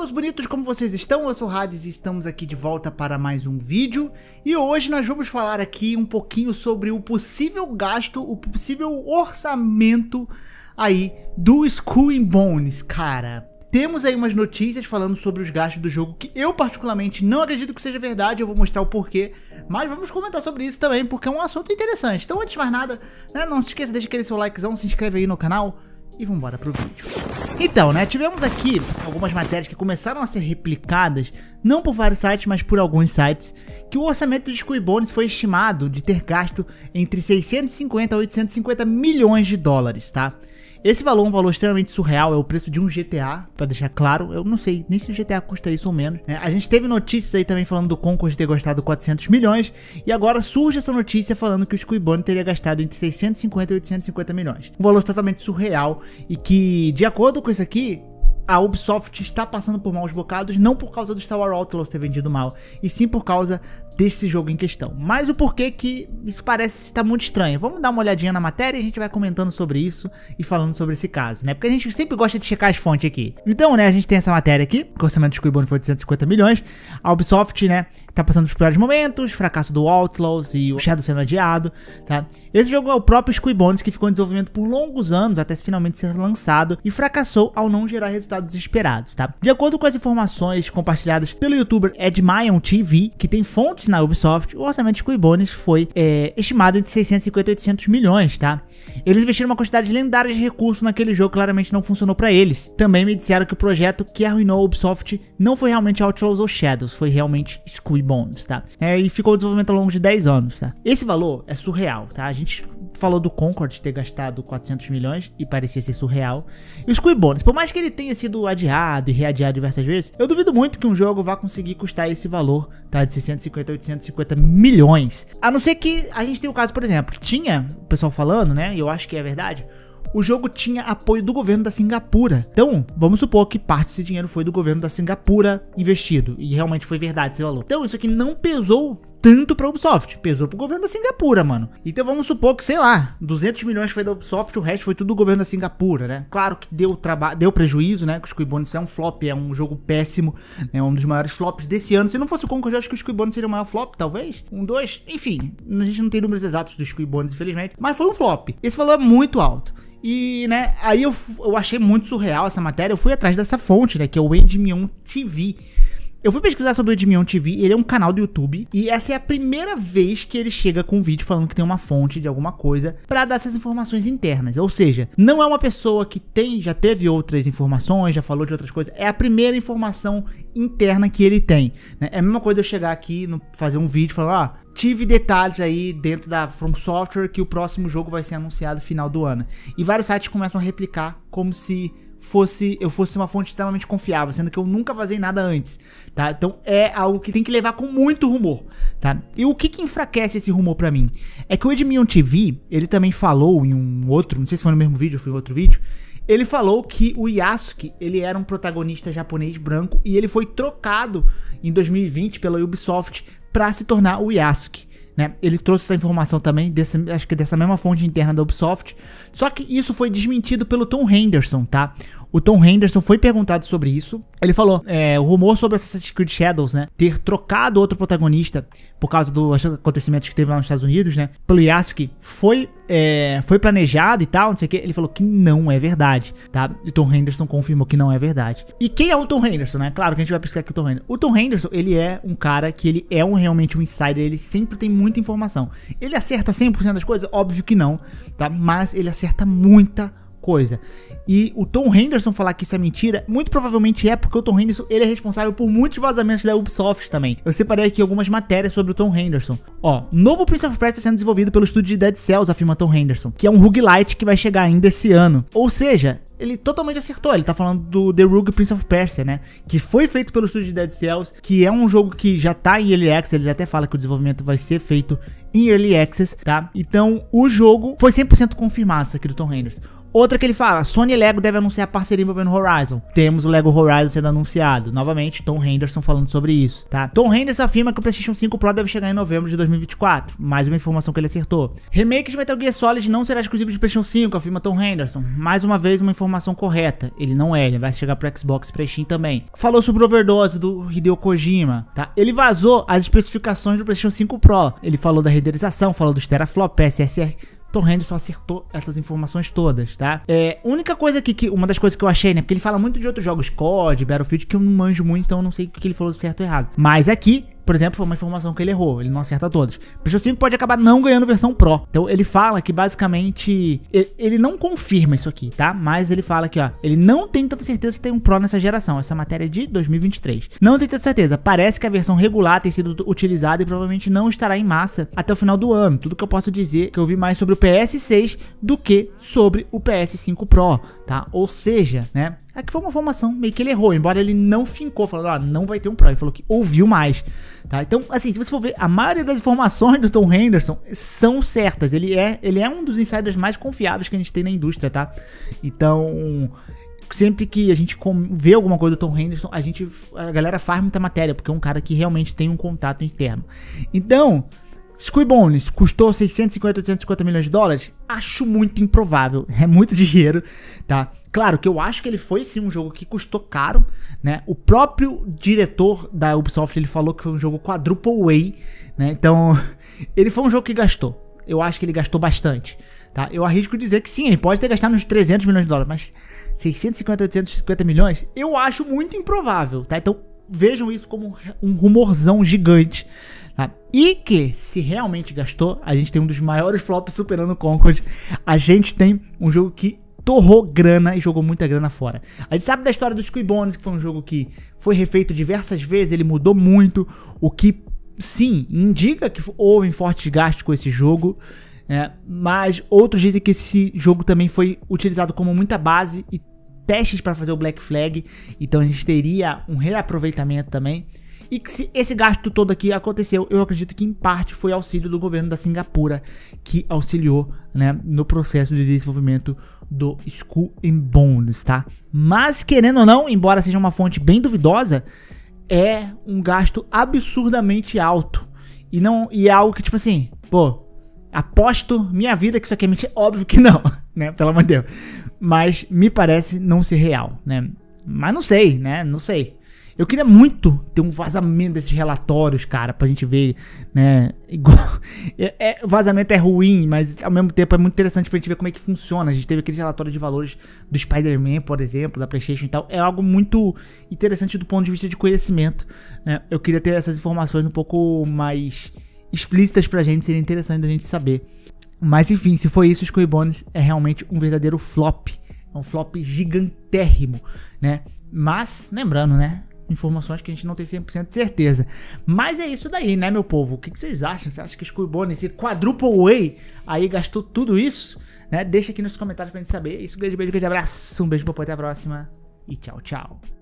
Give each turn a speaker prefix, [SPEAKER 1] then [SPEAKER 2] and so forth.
[SPEAKER 1] meus bonitos, como vocês estão? Eu sou o Hades e estamos aqui de volta para mais um vídeo. E hoje nós vamos falar aqui um pouquinho sobre o possível gasto, o possível orçamento aí do School Bones, cara. Temos aí umas notícias falando sobre os gastos do jogo que eu particularmente não acredito que seja verdade, eu vou mostrar o porquê, mas vamos comentar sobre isso também porque é um assunto interessante. Então antes de mais nada, né, não se esqueça de deixar aquele seu likezão, se inscreve aí no canal, e vamos embora pro vídeo. Então, né, tivemos aqui algumas matérias que começaram a ser replicadas, não por vários sites, mas por alguns sites, que o orçamento de Squibbones foi estimado de ter gasto entre 650 a 850 milhões de dólares, tá? Esse valor é um valor extremamente surreal, é o preço de um GTA, para deixar claro. Eu não sei nem se o GTA custa isso ou menos. Né? A gente teve notícias aí também falando do Concord ter gastado 400 milhões, e agora surge essa notícia falando que o Scuibano teria gastado entre 650 e 850 milhões. Um valor totalmente surreal e que, de acordo com isso aqui, a Ubisoft está passando por maus bocados, não por causa do Star Wars Outlaws ter vendido mal, e sim por causa desse jogo em questão. Mas o porquê que isso parece estar muito estranho. Vamos dar uma olhadinha na matéria e a gente vai comentando sobre isso e falando sobre esse caso, né? Porque a gente sempre gosta de checar as fontes aqui. Então, né, a gente tem essa matéria aqui, que o orçamento de Quibbon foi de 150 milhões, a Ubisoft, né, tá passando os piores momentos, fracasso do Outlaws e o Shadow sendo adiado, tá? Esse jogo é o próprio Squibones que ficou em desenvolvimento por longos anos até finalmente ser lançado e fracassou ao não gerar resultados resultados tá esperados, tá? De acordo com as informações compartilhadas pelo youtuber Edmion TV, que tem fontes na Ubisoft, o orçamento de Cuibones foi é, estimado entre 650 e 800 milhões, tá? Eles investiram uma quantidade lendária de recursos naquele jogo, claramente não funcionou para eles. Também me disseram que o projeto que arruinou a Ubisoft não foi realmente Outlaws ou Shadows, foi realmente Skull Bones, tá? É, e ficou o desenvolvimento ao longo de 10 anos, tá? Esse valor é surreal, tá? A gente falou do Concorde ter gastado 400 milhões e parecia ser surreal. E os Cuibones, por mais que ele tenha sido adiado e readiado diversas vezes, eu duvido muito que um jogo vá conseguir custar esse valor, tá? De 650 a 850 milhões. A não ser que a gente tenha o caso, por exemplo, tinha o pessoal falando, né? E eu acho que é verdade o jogo tinha apoio do governo da Singapura. Então, vamos supor que parte desse dinheiro foi do governo da Singapura investido. E realmente foi verdade esse valor. Então, isso aqui não pesou tanto pra Ubisoft. Pesou pro governo da Singapura, mano. Então vamos supor que, sei lá, 200 milhões foi da Ubisoft, o resto foi tudo do governo da Singapura, né? Claro que deu trabalho, deu prejuízo, né? Que o Squibonus é um flop, é um jogo péssimo, é né? um dos maiores flops desse ano. Se não fosse o Conquer, eu acho que o Squibonus seria o maior flop, talvez. Um, dois, enfim. A gente não tem números exatos do Squibonus, infelizmente. Mas foi um flop. Esse valor é muito alto. E, né, aí eu, eu achei muito surreal essa matéria. Eu fui atrás dessa fonte, né, que é o Edmion TV. Eu fui pesquisar sobre o Edmion TV, ele é um canal do YouTube, e essa é a primeira vez que ele chega com um vídeo falando que tem uma fonte de alguma coisa para dar essas informações internas. Ou seja, não é uma pessoa que tem, já teve outras informações, já falou de outras coisas, é a primeira informação interna que ele tem. Né? É a mesma coisa eu chegar aqui, no, fazer um vídeo e falar, ah, tive detalhes aí dentro da From Software que o próximo jogo vai ser anunciado final do ano. E vários sites começam a replicar como se fosse eu fosse uma fonte extremamente confiável, sendo que eu nunca vazei nada antes, tá? Então é algo que tem que levar com muito rumor, tá? E o que que enfraquece esse rumor para mim? É que o Edmion TV, ele também falou em um outro, não sei se foi no mesmo vídeo ou foi em outro vídeo, ele falou que o Yasuke, ele era um protagonista japonês branco e ele foi trocado em 2020 pela Ubisoft para se tornar o Yasuke. Né? Ele trouxe essa informação também, desse, acho que dessa mesma fonte interna da Ubisoft. Só que isso foi desmentido pelo Tom Henderson, tá? O Tom Henderson foi perguntado sobre isso. Ele falou: é, o rumor sobre Assassin's Creed Shadows, né? Ter trocado outro protagonista por causa dos acontecimentos que teve lá nos Estados Unidos, né? Pelo Yasuki, foi. É, foi planejado e tal, não sei o que. Ele falou que não é verdade, tá? E o Tom Henderson confirmou que não é verdade. E quem é o Tom Henderson, né? Claro que a gente vai pesquisar aqui o Tom Henderson. O Tom Henderson, ele é um cara que ele é um, realmente um insider, ele sempre tem muita informação. Ele acerta 100% das coisas? Óbvio que não, tá? Mas ele acerta muita coisa coisa. E o Tom Henderson falar que isso é mentira, muito provavelmente é porque o Tom Henderson ele é responsável por muitos vazamentos da Ubisoft também. Eu separei aqui algumas matérias sobre o Tom Henderson. Ó, novo Prince of Persia sendo desenvolvido pelo estúdio de Dead Cells, afirma Tom Henderson, que é um roguelite que vai chegar ainda esse ano. Ou seja, ele totalmente acertou. Ele tá falando do The Rogue Prince of Persia, né? Que foi feito pelo estúdio Dead Cells, que é um jogo que já tá em Early Access. Ele até fala que o desenvolvimento vai ser feito em Early Access, tá? Então, o jogo foi 100% confirmado, isso aqui do Tom Henderson. Outra que ele fala, Sony e Lego devem anunciar parceria envolvendo Horizon. Temos o Lego Horizon sendo anunciado. Novamente, Tom Henderson falando sobre isso, tá? Tom Henderson afirma que o PlayStation 5 Pro deve chegar em novembro de 2024. Mais uma informação que ele acertou. Remake de Metal Gear Solid não será exclusivo de PlayStation 5, afirma Tom Henderson. Mais uma vez, uma informação correta. Ele não é, ele vai chegar pro Xbox e Steam também. Falou sobre o overdose do Hideo Kojima, tá? Ele vazou as especificações do PlayStation 5 Pro. Ele falou da renderização, falou dos teraflops, SSR Tom Henderson acertou essas informações todas, tá? É, única coisa aqui que, uma das coisas que eu achei, né? Porque ele fala muito de outros jogos, COD, Battlefield, que eu não manjo muito, então eu não sei o que ele falou certo ou errado. Mas aqui, por exemplo, foi uma informação que ele errou, ele não acerta todos. O PlayStation 5 pode acabar não ganhando versão Pro. Então ele fala que basicamente ele não confirma isso aqui, tá? Mas ele fala que, ó, ele não tem tanta certeza se tem um Pro nessa geração, essa matéria é de 2023. Não tem tanta certeza, parece que a versão regular tem sido utilizada e provavelmente não estará em massa até o final do ano. Tudo que eu posso dizer é que eu vi mais sobre o PS6 do que sobre o PS5 Pro, tá? Ou seja, né, é que foi uma formação meio que ele errou, embora ele não fincou, falando, ah, não vai ter um Pro. Ele falou que ouviu mais. Tá? Então, assim, se você for ver, a maioria das informações do Tom Henderson são certas. Ele é, ele é um dos insiders mais confiáveis que a gente tem na indústria, tá? Então, sempre que a gente vê alguma coisa do Tom Henderson, a gente. A galera faz muita matéria, porque é um cara que realmente tem um contato interno. Então. Squibones custou 650, 850 milhões de dólares? Acho muito improvável. É muito dinheiro, tá? Claro que eu acho que ele foi sim um jogo que custou caro, né? O próprio diretor da Ubisoft ele falou que foi um jogo quadruple A, né? Então, ele foi um jogo que gastou. Eu acho que ele gastou bastante, tá? Eu arrisco dizer que sim, ele pode ter gastado uns 300 milhões de dólares, mas 650, 850 milhões, eu acho muito improvável, tá? Então, vejam isso como um rumorzão gigante. Tá? E que, se realmente gastou, a gente tem um dos maiores flops superando o Concord. A gente tem um jogo que torrou grana e jogou muita grana fora. A gente sabe da história do Squid Bones, que foi um jogo que foi refeito diversas vezes, ele mudou muito, o que sim indica que houve um forte gasto com esse jogo. É, mas outros dizem que esse jogo também foi utilizado como muita base e testes para fazer o Black Flag, então a gente teria um reaproveitamento também. E que se esse gasto todo aqui aconteceu, eu acredito que em parte foi auxílio do governo da Singapura que auxiliou né, no processo de desenvolvimento do School and Bones, tá? Mas querendo ou não, embora seja uma fonte bem duvidosa, é um gasto absurdamente alto. E não e é algo que tipo assim, pô, aposto minha vida que isso aqui é mentira, óbvio que não, né? Pelo amor de Deus. Mas me parece não ser real, né? Mas não sei, né? Não sei. Eu queria muito ter um vazamento desses relatórios, cara, pra gente ver, né? Igual, é, é, vazamento é ruim, mas ao mesmo tempo é muito interessante pra gente ver como é que funciona. A gente teve aqueles relatórios de valores do Spider-Man, por exemplo, da PlayStation e tal. É algo muito interessante do ponto de vista de conhecimento. Né? Eu queria ter essas informações um pouco mais explícitas pra gente, seria interessante a gente saber. Mas enfim, se foi isso, o Squibbones é realmente um verdadeiro flop. É um flop gigantérrimo, né? Mas, lembrando, né? informações que a gente não tem 100% de certeza. Mas é isso daí, né, meu povo? O que, vocês acham? Você acha que Scuibone, esse quadruple way, aí gastou tudo isso? Né? Deixa aqui nos comentários pra gente saber. É isso, um grande beijo, um grande abraço, um beijo, povo até a próxima e tchau, tchau.